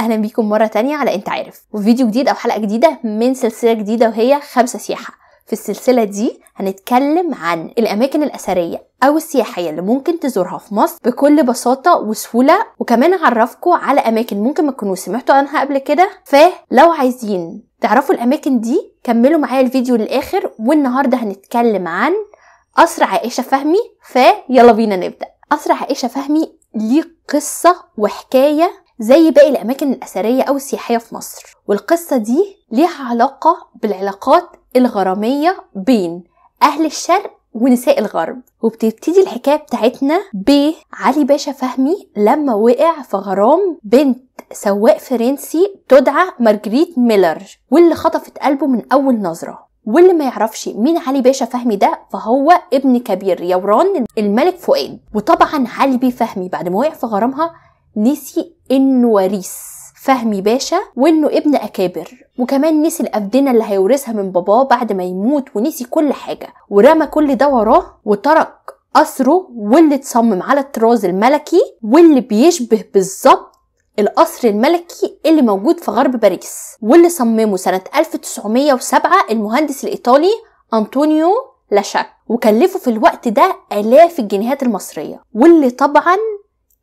اهلا بيكم مره تانية على انت عارف وفيديو جديد او حلقه جديده من سلسله جديده وهي خمسه سياحه في السلسله دي هنتكلم عن الاماكن الاثريه او السياحيه اللي ممكن تزورها في مصر بكل بساطه وسهوله وكمان هعرفكم على اماكن ممكن ما تكونوا سمعتوا عنها قبل كده فلو عايزين تعرفوا الاماكن دي كملوا معايا الفيديو للاخر والنهارده هنتكلم عن قصر عائشه فهمي فيلا بينا نبدا قصر عائشه فهمي ليه قصة وحكاية زي باقي الأماكن الأثرية أو السياحية في مصر والقصة دي ليها علاقة بالعلاقات الغرامية بين أهل الشرق ونساء الغرب وبتبتدي الحكاية بتاعتنا بعلي باشا فهمي لما وقع في غرام بنت سواق فرنسي تدعى مارجريت ميلر واللي خطفت قلبه من أول نظرة واللي ما يعرفش مين علي باشا فهمي ده فهو ابن كبير يوران الملك فؤاد وطبعا علي بي فهمي بعد ما وقع في غرامها نسي انه وريث فهمي باشا وانه ابن اكابر وكمان نسي الافدنه اللي هيورثها من باباه بعد ما يموت ونسي كل حاجه ورمى كل ده وراه وترك قصره واللي اتصمم على الطراز الملكي واللي بيشبه بالظبط القصر الملكي اللي موجود في غرب باريس واللي صممه سنة 1907 المهندس الإيطالي أنطونيو لاشاك وكلفه في الوقت ده آلاف الجنيهات المصرية واللي طبعا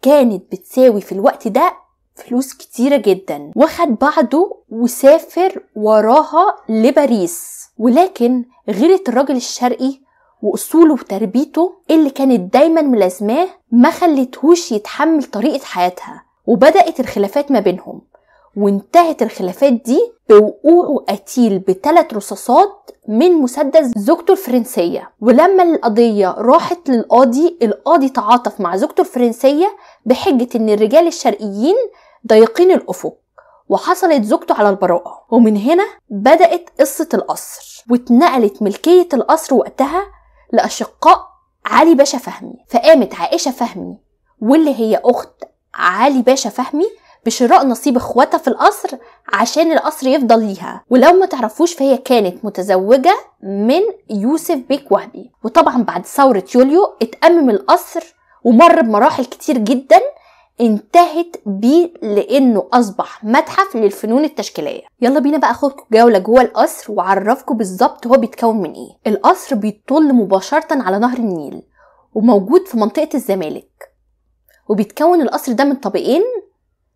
كانت بتساوي في الوقت ده فلوس كتيرة جدا واخد بعضه وسافر وراها لباريس ولكن غيرة الراجل الشرقي وأصوله وتربيته اللي كانت دايما ملازماه ما خلتهوش يتحمل طريقة حياتها وبدأت الخلافات ما بينهم وانتهت الخلافات دي بوقوع قتيل بثلاث رصاصات من مسدس زوجته الفرنسية ولما القضية راحت للقاضي القاضي تعاطف مع زوجته الفرنسية بحجة ان الرجال الشرقيين ضيقين الأفق وحصلت زوجته على البراءة ومن هنا بدأت قصة القصر واتنقلت ملكية القصر وقتها لأشقاء علي باشا فهمي فقامت عائشة فهمي واللي هي أخت علي باشا فهمي بشراء نصيب اخواتها في القصر عشان القصر يفضل ليها ولو ما تعرفوش فهي كانت متزوجة من يوسف بيك وهبي وطبعا بعد ثورة يوليو اتأمم القصر ومر بمراحل كتير جدا انتهت بيه لانه اصبح متحف للفنون التشكيليه يلا بينا بقى اخدكم جوله جوه القصر واعرفكم بالظبط هو بيتكون من ايه القصر بيطل مباشره على نهر النيل وموجود في منطقه الزمالك وبيتكون القصر ده من طابقين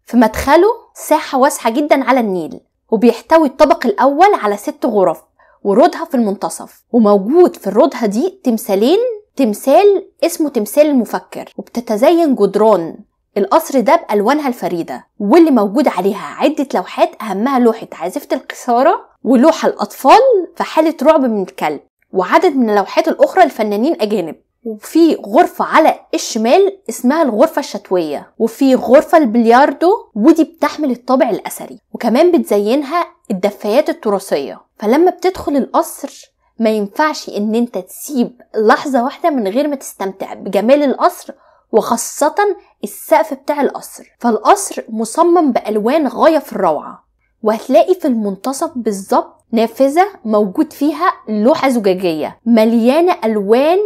في مدخله ساحة واسعة جدا على النيل وبيحتوي الطبق الأول على ست غرف ورودها في المنتصف وموجود في الرودها دي تمثالين تمثال اسمه تمثال المفكر وبتتزين جدران القصر ده بألوانها الفريدة واللي موجود عليها عدة لوحات أهمها لوحة عازفة القصارة ولوحة الأطفال في حالة رعب من الكلب وعدد من اللوحات الأخرى لفنانين أجانب وفي غرفة على الشمال اسمها الغرفة الشتوية وفي غرفة البلياردو ودي بتحمل الطابع الأثري وكمان بتزينها الدفايات التراثية فلما بتدخل القصر ما ينفعش ان انت تسيب لحظة واحدة من غير ما تستمتع بجمال القصر وخاصة السقف بتاع القصر فالقصر مصمم بألوان غاية في الروعة وهتلاقي في المنتصف بالظبط نافذة موجود فيها لوحة زجاجية مليانة ألوان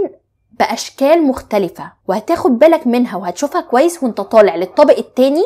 بأشكال مختلفة وهتاخد بالك منها وهتشوفها كويس وانت طالع للطابق التاني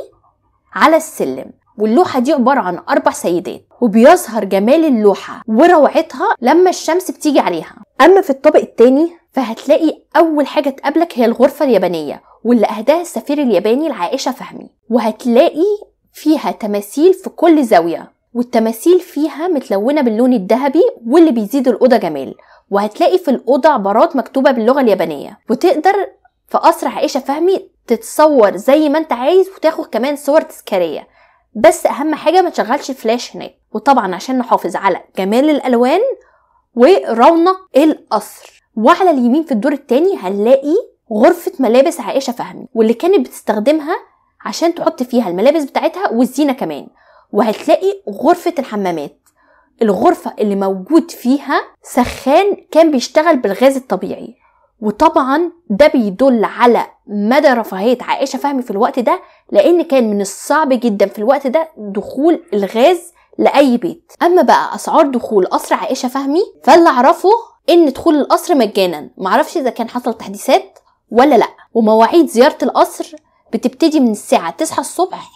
على السلم واللوحة دي عبارة عن أربع سيدات وبيظهر جمال اللوحة وروعتها لما الشمس بتيجي عليها أما في الطابق التاني فهتلاقي أول حاجة تقابلك هي الغرفة اليابانية واللي أهداها السفير الياباني لعائشة فهمي وهتلاقي فيها تماثيل في كل زاوية والتماثيل فيها متلونة باللون الذهبي واللي بيزيد الأوضة جمال وهتلاقي في الأوضة عبارات مكتوبة باللغة اليابانية وتقدر في قصر عائشة فهمي تتصور زي ما انت عايز وتاخد كمان صور تذكارية بس أهم حاجة ما تشغلش فلاش هناك وطبعا عشان نحافظ على جمال الألوان ورونق القصر وعلى اليمين في الدور التاني هنلاقي غرفة ملابس عائشة فهمي واللي كانت بتستخدمها عشان تحط فيها الملابس بتاعتها والزينة كمان وهتلاقي غرفة الحمامات الغرفة اللي موجود فيها سخان كان بيشتغل بالغاز الطبيعي وطبعا ده بيدل على مدى رفاهية عائشة فهمي في الوقت ده لأن كان من الصعب جدا في الوقت ده دخول الغاز لأي بيت أما بقى أسعار دخول قصر عائشة فهمي فاللي أعرفه إن دخول القصر مجانا معرفش إذا كان حصل تحديثات ولا لأ ومواعيد زيارة القصر بتبتدي من الساعة 9 الصبح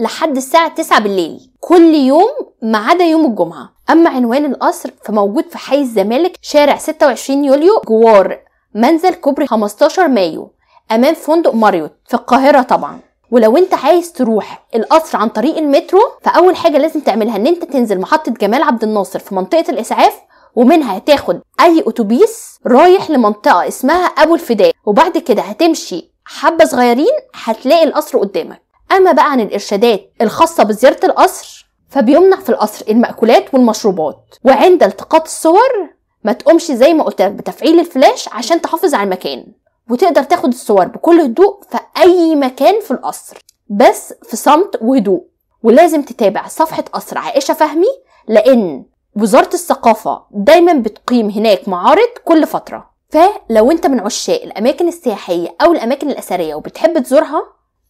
لحد الساعة 9 بالليل كل يوم ما عدا يوم الجمعة أما عنوان القصر فموجود في حي الزمالك شارع 26 يوليو جوار منزل كوبري 15 مايو أمام فندق ماريوت في القاهرة طبعا ولو انت عايز تروح القصر عن طريق المترو فاول حاجه لازم تعملها ان انت تنزل محطه جمال عبد الناصر في منطقه الاسعاف ومنها هتاخد اي اتوبيس رايح لمنطقه اسمها ابو الفداء وبعد كده هتمشي حبه صغيرين هتلاقي القصر قدامك اما بقى عن الارشادات الخاصه بزياره القصر فبيمنع في القصر المأكولات والمشروبات وعند التقاط الصور ما تقومش زي ما قلت لك بتفعيل الفلاش عشان تحافظ على المكان وتقدر تاخد الصور بكل هدوء في اي مكان في القصر بس في صمت وهدوء ولازم تتابع صفحه قصر عائشه فهمي لان وزاره الثقافه دايما بتقيم هناك معارض كل فتره فلو انت من عشاق الاماكن السياحيه او الاماكن الاثريه وبتحب تزورها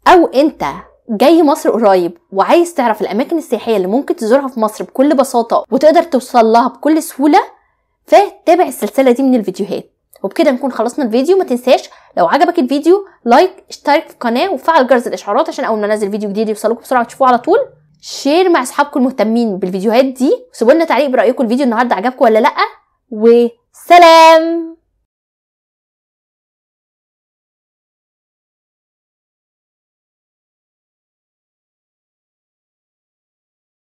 او انت جاي مصر قريب وعايز تعرف الاماكن السياحيه اللي ممكن تزورها في مصر بكل بساطه وتقدر توصل لها بكل سهوله فتابع السلسله دي من الفيديوهات وبكده نكون خلصنا الفيديو ما تنساش لو عجبك الفيديو لايك اشترك في القناه وفعل جرس الاشعارات عشان اول ما انزل فيديو جديد يوصلكم بسرعه وتشوفوه على طول شير مع اصحابكم المهتمين بالفيديوهات دي وسيبوا لنا تعليق برايكم الفيديو النهارده عجبكم ولا لا وسلام